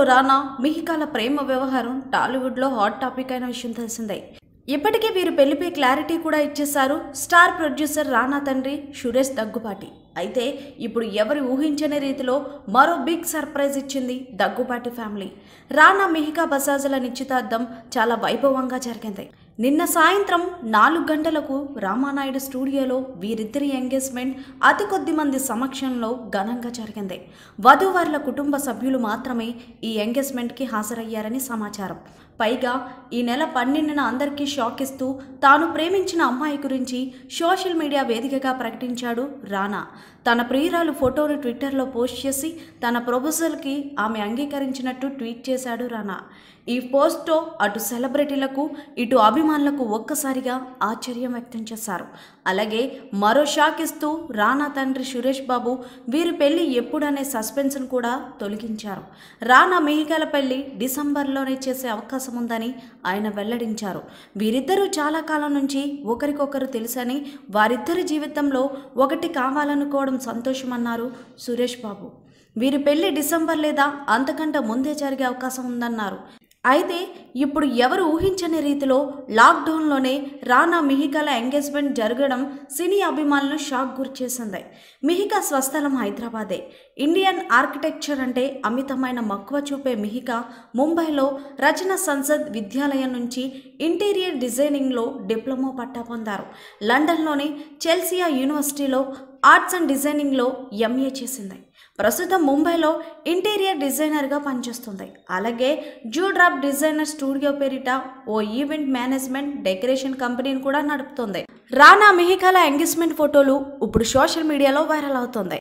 hero రానా మిహికాల ప్రేమ వ్యవహారం టాలీవుడ్లో hot topic అయిన విషయం తెలిసిందే ఇప్పటికే వీరు పెళ్లిపై క్లారిటీ కూడా ఇచ్చేశారు స్టార్ ప్రొడ్యూసర్ రానా తండ్రి సురేష్ దగ్గుపాటి అయితే ఇప్పుడు ఎవరు ఊహించని రీతిలో మరో బిగ్ సర్ప్రైజ్ ఇచ్చింది దగ్గుపాటి ఫ్యామిలీ రానా మిహికా బజాజుల నిశ్చితార్థం చాలా వైభవంగా జరిగింది నిన్న సాయంత్రం నాలుగు గంటలకు రామానాయుడు స్టూడియోలో వీరిద్దరి ఎంగేజ్మెంట్ అతి కొద్ది మంది సమక్షంలో ఘనంగా జరిగింది వధూవరుల కుటుంబ సభ్యులు మాత్రమే ఈ ఎంగేజ్మెంట్కి హాజరయ్యారని సమాచారం పైగా ఈ నెల పన్నెండున అందరికీ షాక్ ఇస్తూ తాను ప్రేమించిన అమ్మాయి గురించి సోషల్ మీడియా వేదికగా ప్రకటించాడు రానా తన ప్రియురాలు ఫోటోను ట్విట్టర్లో పోస్ట్ చేసి తన ప్రొపోజల్కి ఆమె అంగీకరించినట్టు ట్వీట్ చేశాడు రానా ఈ పోస్ట్తో అటు సెలబ్రిటీలకు ఇటు అభిమానులకు ఒక్కసారిగా ఆశ్చర్యం వ్యక్తం చేశారు అలాగే మరో షాక్ ఇస్తూ రానా తండ్రి సురేష్ బాబు వీరి పెళ్లి ఎప్పుడనే సస్పెన్షన్ కూడా తొలగించారు రానా మెహికల పెళ్లి డిసెంబర్లోనే చేసే అవకాశం ఉందని ఆయన వెల్లడించారు వీరిద్దరూ చాలా కాలం నుంచి ఒకరికొకరు తెలుసని వారిద్దరి జీవితంలో ఒకటి కావాలనుకోవడం సంతోషమన్నారు సురేష్ బాబు వీరి పెళ్లి డిసెంబర్ లేదా అంతకంటే ముందే జరిగే అవకాశం ఉందన్నారు అయితే ఇప్పుడు ఎవరు ఊహించని రీతిలో లాక్డౌన్లోనే రానా మిహికాల ఎంగేజ్మెంట్ జరగడం సినీ అభిమానులు షాక్ గురిచేసింది మిహికా స్వస్థలం హైదరాబాదే ఇండియన్ ఆర్కిటెక్చర్ అంటే అమితమైన మక్కువ చూపే మిహికా ముంబైలో రచన సంసద్ విద్యాలయం నుంచి ఇంటీరియర్ డిజైనింగ్లో డిప్లొమా పట్టా పొందారు లండన్లోని చెల్సియా యూనివర్సిటీలో ఆర్ట్స్ అండ్ డిజైనింగ్లో ఎంఏ చేసింది ప్రస్తుతం ముంబైలో ఇంటీరియర్ డిజైనర్గా పనిచేస్తుంది అలాగే జూడ్రాప్ డిజైనర్ స్టూడియో పేరిట ఓ ఈవెంట్ మేనేజ్మెంట్ డెకరేషన్ కంపెనీని కూడా నడుపుతుంది రానా మిహికాల ఎంగేజ్మెంట్ ఫోటోలు ఇప్పుడు సోషల్ మీడియాలో వైరల్ అవుతుంది